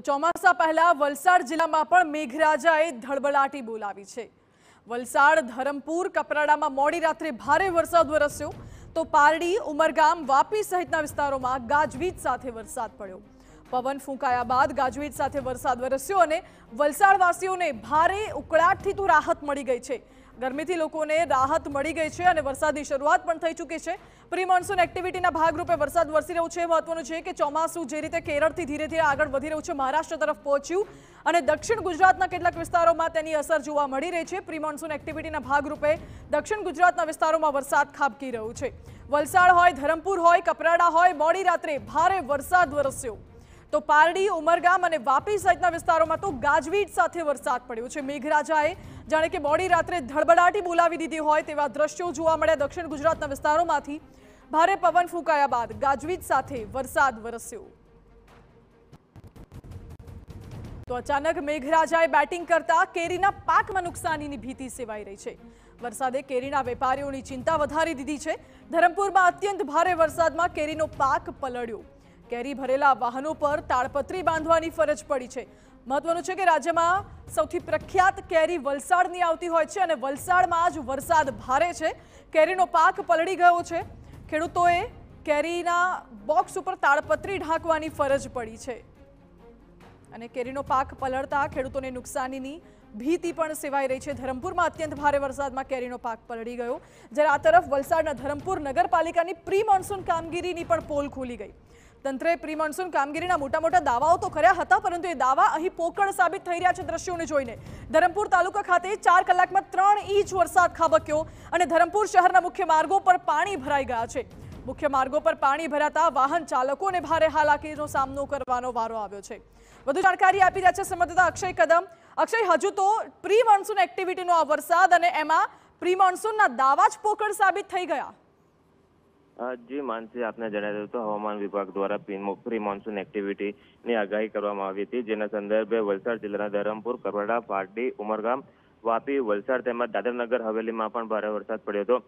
તો ચોમાસા પહેલા વલસાડ જિલ્લામાં પણ મેઘરાજાએ ધડબડાટી બોલાવી છે વલસાડ ધરમપુર કપરાડામાં મોડી રાત્રે ભારે વરસાદ વરસ્યો તો પારડી ઉમરગામ વાપી સહિતના વિસ્તારોમાં ગાજવીજ સાથે વરસાદ પડ્યો પવન ફૂંકાયા બાદ ગાજવીજ સાથે વરસાદ વરસ્યો અને વલસાડવાસીઓને ભારે ઉકળાટથી તો રાહત મળી ગઈ છે ગરમીથી લોકોને રાહત મળી ગઈ છે અને વરસાદની શરૂઆત પણ થઈ ચૂકી છે પ્રી મોન્સૂન એક્ટિવિટીના ભાગરૂપે વરસાદ વરસી રહ્યો છે મહત્વનું છે કે ચોમાસું જે રીતે કેરળથી ધીરે ધીરે આગળ વધી રહ્યું છે મહારાષ્ટ્ર તરફ પહોંચ્યું અને દક્ષિણ ગુજરાતના કેટલાક વિસ્તારોમાં તેની અસર જોવા મળી રહી છે પ્રી મોન્સૂન એક્ટિવિટીના ભાગરૂપે દક્ષિણ ગુજરાતના વિસ્તારોમાં વરસાદ ખાબકી રહ્યો છે વલસાડ હોય ધરમપુર હોય કપરાડા હોય મોડી રાત્રે ભારે વરસાદ વરસ્યો તો પારડી ઉમરગામ અને વાપી સહિતના વિસ્તારોમાં તો ગાજવીજ સાથે વરસાદ પડ્યો છે મેઘરાજાએ જાણે કે મોડી રાત્રે ધડબડાટી બોલાવી દીધી હોય તેવા દ્રશ્યો જોવા મળ્યા દક્ષિણ ગુજરાતના વિસ્તારોમાંથી ભારે પવન ફૂંકાયા બાદ ગાજવીજ સાથે વરસાદ વરસ્યો તો અચાનક મેઘરાજાએ બેટિંગ કરતા કેરીના પાકમાં નુકસાનીની ભીતિ સેવાઈ રહી છે વરસાદે કેરીના વેપારીઓની ચિંતા વધારી દીધી છે ધરમપુરમાં અત્યંત ભારે વરસાદમાં કેરીનો પાક પલળ્યો કેરી ભરેલા વાહનો પર તાળપત્રી બાંધવાની ફરજ પડી છે મહત્વનું છે કે રાજ્યમાં સૌથી પ્રખ્યાત કેરી વલસાડની આવતી હોય છે અને વલસાડમાં આજ વરસાદ ભારે છે કેરીનો પાક પલળી ગયો છે ખેડૂતોએ કેરીના બોક્સ ઉપર તાળપત્રી ઢાંકવાની ફરજ પડી છે અને કેરીનો પાક પલળતા ખેડૂતોને નુકસાનીની ભીતિ પણ સેવાઈ રહી છે ધરમપુરમાં અત્યંત ભારે વરસાદમાં કેરીનો પાક પલળી ગયો જ્યારે આ તરફ વલસાડના ધરમપુર નગરપાલિકાની પ્રી મોન્સૂન કામગીરીની પણ પોલ ખુલી ગઈ તંત્રે પ્રી મોન્સૂન કામગીરીના મોટા મોટા દાવાઓ તો કર્યા હતા પરંતુ એ દાવા અહીં પોકળ સાબિત થઈ રહ્યા છે દ્રશ્યોને જોઈને ધરમપુર તાલુકા ખાતે ચાર કલાકમાં ત્રણ ઇંચ વરસાદ ખાબક્યો અને ધરમપુર શહેરના મુખ્ય માર્ગો પર પાણી ભરાઈ ગયા છે મુખ્ય માર્ગો પર પાણી ભરાતા વાહન ચાલકોને ભારે હાલાકીનો સામનો કરવાનો વારો આવ્યો છે વધુ જાણકારી આપી રહ્યા છે સંવાદદાતા અક્ષય કદમ અક્ષય હજુ તો પ્રી મોન્સૂન એક્ટિવિટીનો આ વરસાદ અને એમાં પ્રી મોન્સૂનના દાવા જ પોકળ સાબિત થઈ ગયા જી માનસી આપને જણાવ્યું હતું હવામાન વિભાગ દ્વારા પ્રી મોન્સૂન ની આગાહી કરવામાં આવી હતી જેના સંદર્ભે વલસાડ જિલ્લાના ધરમપુર કપરડા પારડી ઉમરગામ વાપી વલસાડ તેમજ દાદરનગર હવેલીમાં પણ ભારે વરસાદ પડ્યો હતો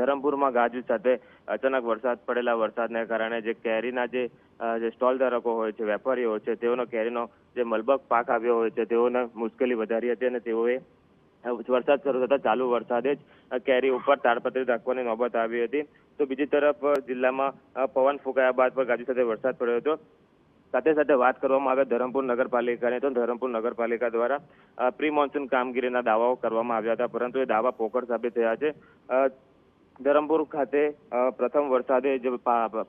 ધરમપુરમાં ગાજવીજ સાથે અચાનક વરસાદ પડેલા વરસાદને કારણે જે કેરીના જે સ્ટોલ ધારકો હોય છે વેપારીઓ હોય છે તેઓનો કેરીનો જે મલબક પાક આવ્યો હોય છે તેઓને મુશ્કેલી વધારી હતી અને તેઓએ વરસાદ શરૂ થતા ચાલુ વરસાદે જ કેરી ઉપર તાડપત્રી રાખવાની નોબત આવી હતી તો બીજી તરફ જિલ્લામાં પવન ફૂંકાયા બાદ પણ ગાજવીજ સાથે વરસાદ પડ્યો હતો સાથે સાથે વાત કરવામાં આવે ધરમપુર નગરપાલિકાની તો ધરમપુર નગરપાલિકા દ્વારા પ્રી મોન્સૂન કામગીરીના દાવાઓ કરવામાં આવ્યા હતા પરંતુ એ દાવા પોકળ સાબિત થયા છે ધરમપુર ખાતે પ્રથમ વરસાદે જે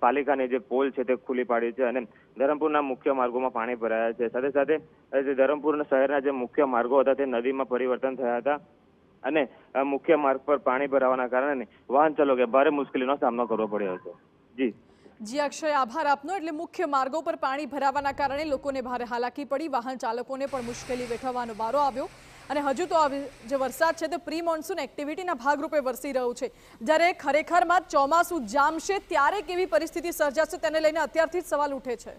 પાલિકાની જે પોલ છે તે ખુલ્લી પાડી છે અને ધરમપુરના મુખ્ય માર્ગોમાં પાણી ભરાયા છે સાથે સાથે ધરમપુર શહેરના જે મુખ્ય માર્ગો હતા તે નદીમાં પરિવર્તન થયા હતા અને મુખ્ય માર્ગ પર પાણી ભરાવાના કારણે વાહન ચાલકે ભારે મુશ્કેલીનો સામનો કરવો પડ્યો હતો જી જી અક્ષય આભાર આપનો એટલે મુખ્ય માર્ગો પર પાણી ભરાવાના કારણે લોકોને ભારે હાલાકી પડી વાહન ચાલકોને પણ મુશ્કેલી વેઠવવાનો વારો આવ્યો અને હજુ તો જે વરસાદ છે તે પ્રી મોન્સૂન એક્ટિવિટીના ભાગરૂપે વરસી રહ્યું છે જ્યારે ખરેખરમાં ચોમાસું જામશે ત્યારે કેવી પરિસ્થિતિ સર્જાશે તેને લઈને અત્યારથી જ સવાલ ઉઠે છે